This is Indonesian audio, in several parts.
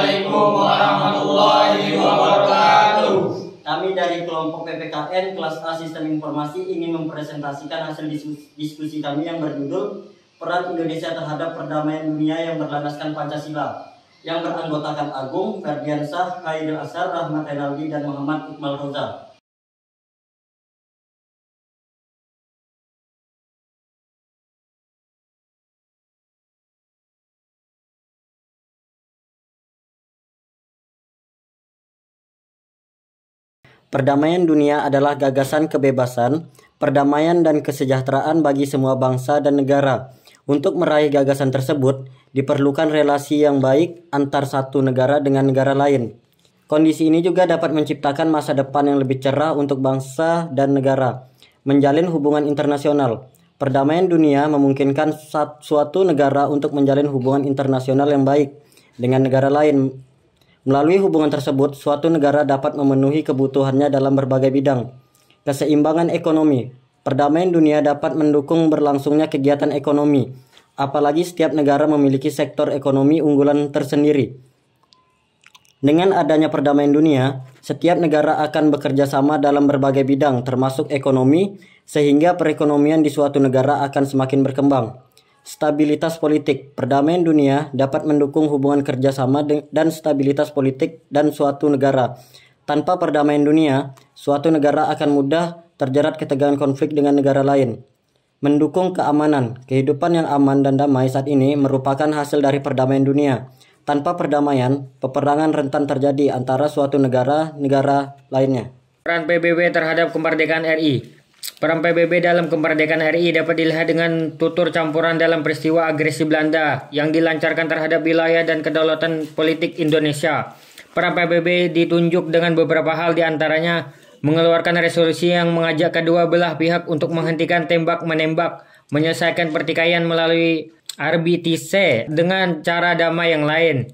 Assalamualaikum warahmatullahi wabarakatuh. Kami dari kelompok PPKN kelas A Sistem Informasi ingin mempresentasikan hasil diskusi, kami yang berjudul Peran Indonesia terhadap perdamaian dunia yang berlandaskan Pancasila yang beranggotakan Agung, Ferdiansyah, Khairil Asar, Rahmat Enaldi, dan Muhammad Iqmal Rozak. Perdamaian dunia adalah gagasan kebebasan, perdamaian dan kesejahteraan bagi semua bangsa dan negara. Untuk meraih gagasan tersebut, diperlukan relasi yang baik antar satu negara dengan negara lain. Kondisi ini juga dapat menciptakan masa depan yang lebih cerah untuk bangsa dan negara. Menjalin hubungan internasional. Perdamaian dunia memungkinkan suatu negara untuk menjalin hubungan internasional yang baik dengan negara lain Melalui hubungan tersebut, suatu negara dapat memenuhi kebutuhannya dalam berbagai bidang. Keseimbangan ekonomi, perdamaian dunia dapat mendukung berlangsungnya kegiatan ekonomi, apalagi setiap negara memiliki sektor ekonomi unggulan tersendiri. Dengan adanya perdamaian dunia, setiap negara akan bekerja sama dalam berbagai bidang, termasuk ekonomi, sehingga perekonomian di suatu negara akan semakin berkembang stabilitas politik. Perdamaian dunia dapat mendukung hubungan kerjasama dan stabilitas politik dan suatu negara. Tanpa perdamaian dunia, suatu negara akan mudah terjerat ketegangan konflik dengan negara lain. Mendukung keamanan, kehidupan yang aman dan damai saat ini merupakan hasil dari perdamaian dunia. Tanpa perdamaian, peperangan rentan terjadi antara suatu negara-negara lainnya. Peran PBB terhadap kemerdekaan RI Perang PBB dalam kemerdekaan RI dapat dilihat dengan tutur campuran dalam peristiwa agresi Belanda yang dilancarkan terhadap wilayah dan kedaulatan politik Indonesia. Perang PBB ditunjuk dengan beberapa hal diantaranya mengeluarkan resolusi yang mengajak kedua belah pihak untuk menghentikan tembak-menembak, menyelesaikan pertikaian melalui RBTC dengan cara damai yang lain,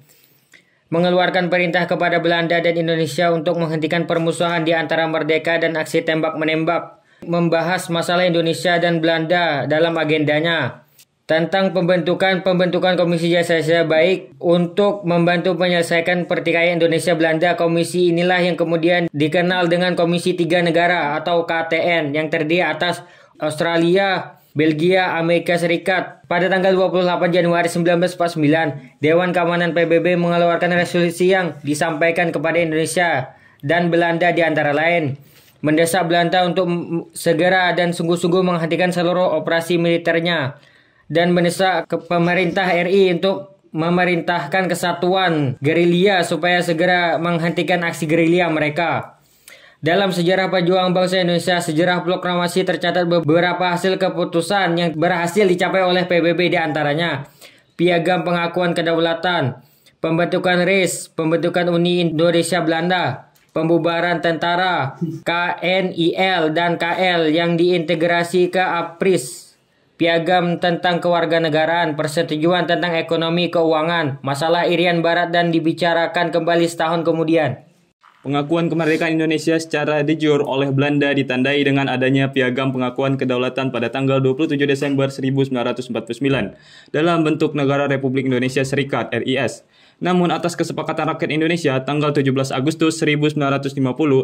mengeluarkan perintah kepada Belanda dan Indonesia untuk menghentikan permusuhan di antara merdeka dan aksi tembak-menembak, membahas masalah Indonesia dan Belanda dalam agendanya tentang pembentukan-pembentukan Komisi Jasa-Jasa Baik untuk membantu menyelesaikan pertikaian Indonesia-Belanda. Komisi inilah yang kemudian dikenal dengan Komisi Tiga Negara atau KTN yang terdiri atas Australia, Belgia, Amerika Serikat. Pada tanggal 28 Januari 1949, Dewan Keamanan PBB mengeluarkan resolusi yang disampaikan kepada Indonesia dan Belanda di antara lain mendesak Belanda untuk segera dan sungguh-sungguh menghentikan seluruh operasi militernya dan mendesak ke pemerintah RI untuk memerintahkan kesatuan gerilya supaya segera menghentikan aksi gerilya mereka. Dalam sejarah pejuang bangsa Indonesia, sejarah proklamasi tercatat beberapa hasil keputusan yang berhasil dicapai oleh PBB di antaranya Piagam Pengakuan Kedaulatan, Pembentukan RIS, Pembentukan Uni Indonesia Belanda, pembubaran tentara KNIL dan KL yang diintegrasi ke APRIS, piagam tentang kewarganegaraan, persetujuan tentang ekonomi keuangan, masalah Irian Barat dan dibicarakan kembali setahun kemudian. Pengakuan kemerdekaan Indonesia secara de jure oleh Belanda ditandai dengan adanya Piagam Pengakuan Kedaulatan pada tanggal 27 Desember 1949 dalam bentuk Negara Republik Indonesia Serikat RIS. Namun atas kesepakatan rakyat Indonesia tanggal 17 Agustus 1950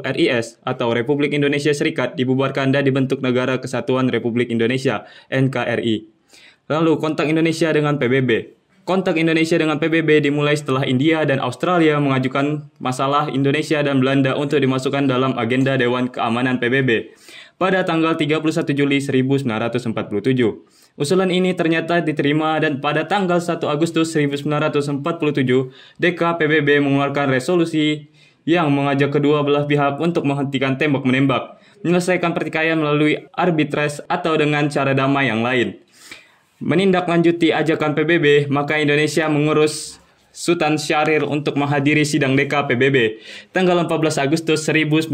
RIS atau Republik Indonesia Serikat dibubarkan dan dibentuk Negara Kesatuan Republik Indonesia NKRI. Lalu kontak Indonesia dengan PBB. Kontak Indonesia dengan PBB dimulai setelah India dan Australia mengajukan masalah Indonesia dan Belanda untuk dimasukkan dalam agenda Dewan Keamanan PBB pada tanggal 31 Juli 1947. Usulan ini ternyata diterima dan pada tanggal 1 Agustus 1947, DKPBB mengeluarkan resolusi yang mengajak kedua belah pihak untuk menghentikan tembak menembak, menyelesaikan pertikaian melalui arbitrase atau dengan cara damai yang lain. Menindaklanjuti ajakan PBB, maka Indonesia mengurus Sultan Syahrir untuk menghadiri sidang DKPBB Tanggal 14 Agustus 1947,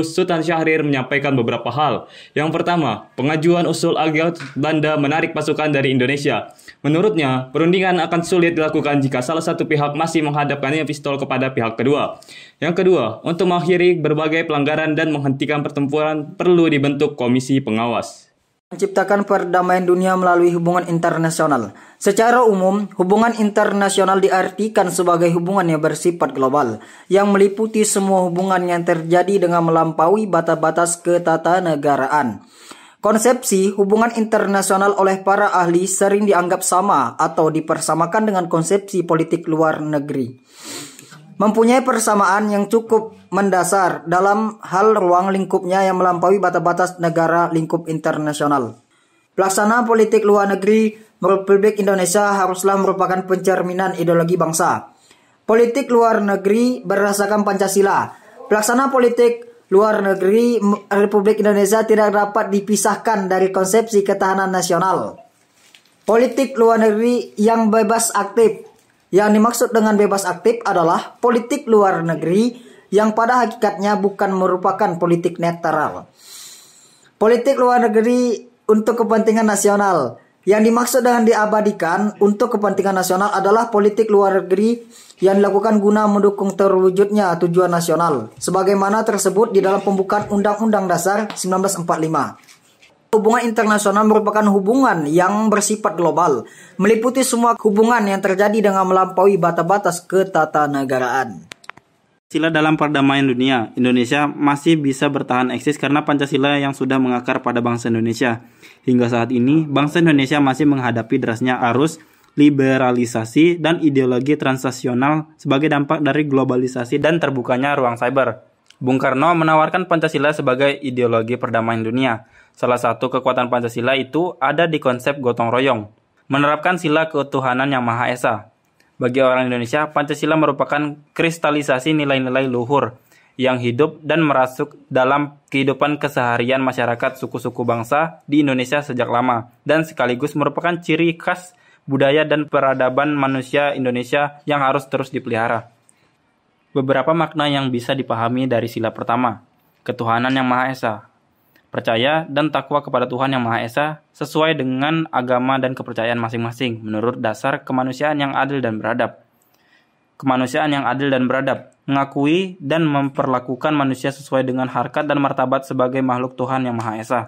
Sultan Syahrir menyampaikan beberapa hal. Yang pertama, pengajuan usul agar Belanda menarik pasukan dari Indonesia. Menurutnya, perundingan akan sulit dilakukan jika salah satu pihak masih menghadapkannya pistol kepada pihak kedua. Yang kedua, untuk mengakhiri berbagai pelanggaran dan menghentikan pertempuran perlu dibentuk komisi pengawas menciptakan perdamaian dunia melalui hubungan internasional. Secara umum, hubungan internasional diartikan sebagai hubungan yang bersifat global, yang meliputi semua hubungan yang terjadi dengan melampaui batas-batas ketatanegaraan. Konsepsi hubungan internasional oleh para ahli sering dianggap sama atau dipersamakan dengan konsepsi politik luar negeri mempunyai persamaan yang cukup mendasar dalam hal ruang lingkupnya yang melampaui batas-batas negara lingkup internasional. Pelaksana politik luar negeri Republik Indonesia haruslah merupakan pencerminan ideologi bangsa. Politik luar negeri berdasarkan Pancasila. Pelaksana politik luar negeri Republik Indonesia tidak dapat dipisahkan dari konsepsi ketahanan nasional. Politik luar negeri yang bebas aktif yang dimaksud dengan bebas aktif adalah politik luar negeri yang pada hakikatnya bukan merupakan politik netral. Politik luar negeri untuk kepentingan nasional. Yang dimaksud dengan diabadikan untuk kepentingan nasional adalah politik luar negeri yang dilakukan guna mendukung terwujudnya tujuan nasional sebagaimana tersebut di dalam pembukaan Undang-Undang Dasar 1945. Hubungan internasional merupakan hubungan yang bersifat global, meliputi semua hubungan yang terjadi dengan melampaui batas-batas ketatanegaraan. Sila dalam perdamaian dunia, Indonesia masih bisa bertahan eksis karena Pancasila yang sudah mengakar pada bangsa Indonesia. Hingga saat ini, bangsa Indonesia masih menghadapi derasnya arus liberalisasi dan ideologi transnasional sebagai dampak dari globalisasi dan terbukanya ruang cyber. Bung Karno menawarkan Pancasila sebagai ideologi perdamaian dunia Salah satu kekuatan Pancasila itu ada di konsep gotong royong, menerapkan sila ketuhanan yang Maha Esa. Bagi orang Indonesia, Pancasila merupakan kristalisasi nilai-nilai luhur yang hidup dan merasuk dalam kehidupan keseharian masyarakat suku-suku bangsa di Indonesia sejak lama dan sekaligus merupakan ciri khas budaya dan peradaban manusia Indonesia yang harus terus dipelihara. Beberapa makna yang bisa dipahami dari sila pertama, ketuhanan yang Maha Esa, percaya dan takwa kepada Tuhan Yang Maha Esa sesuai dengan agama dan kepercayaan masing-masing menurut dasar kemanusiaan yang adil dan beradab. Kemanusiaan yang adil dan beradab mengakui dan memperlakukan manusia sesuai dengan harkat dan martabat sebagai makhluk Tuhan Yang Maha Esa.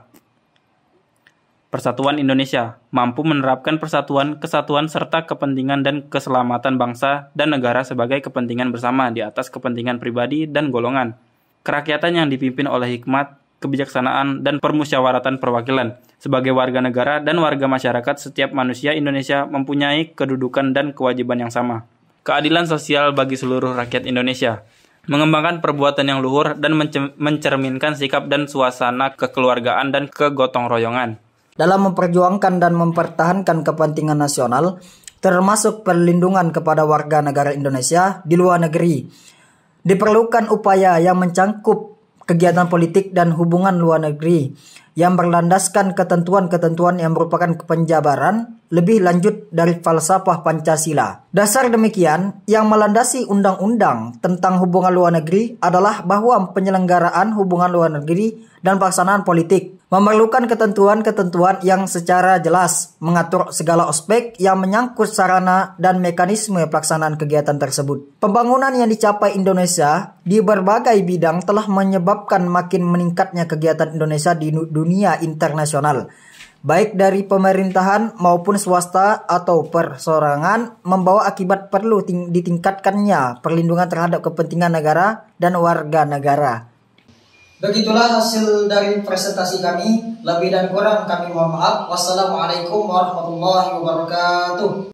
Persatuan Indonesia mampu menerapkan persatuan, kesatuan, serta kepentingan dan keselamatan bangsa dan negara sebagai kepentingan bersama di atas kepentingan pribadi dan golongan. Kerakyatan yang dipimpin oleh hikmat kebijaksanaan, dan permusyawaratan perwakilan. Sebagai warga negara dan warga masyarakat, setiap manusia Indonesia mempunyai kedudukan dan kewajiban yang sama. Keadilan sosial bagi seluruh rakyat Indonesia mengembangkan perbuatan yang luhur dan mencerminkan sikap dan suasana kekeluargaan dan kegotong royongan. Dalam memperjuangkan dan mempertahankan kepentingan nasional, termasuk perlindungan kepada warga negara Indonesia di luar negeri, diperlukan upaya yang mencangkup kegiatan politik dan hubungan luar negeri yang berlandaskan ketentuan-ketentuan yang merupakan penjabaran lebih lanjut dari falsafah Pancasila. Dasar demikian, yang melandasi undang-undang tentang hubungan luar negeri adalah bahwa penyelenggaraan hubungan luar negeri dan pelaksanaan politik memerlukan ketentuan-ketentuan yang secara jelas mengatur segala aspek yang menyangkut sarana dan mekanisme pelaksanaan kegiatan tersebut. Pembangunan yang dicapai Indonesia di berbagai bidang telah menyebabkan makin meningkatnya kegiatan Indonesia di dunia dunia internasional, baik dari pemerintahan maupun swasta atau persorangan, membawa akibat perlu ting ditingkatkannya perlindungan terhadap kepentingan negara dan warga negara. Begitulah hasil dari presentasi kami. Lebih dan kurang kami mohon maaf. Wassalamualaikum warahmatullahi wabarakatuh.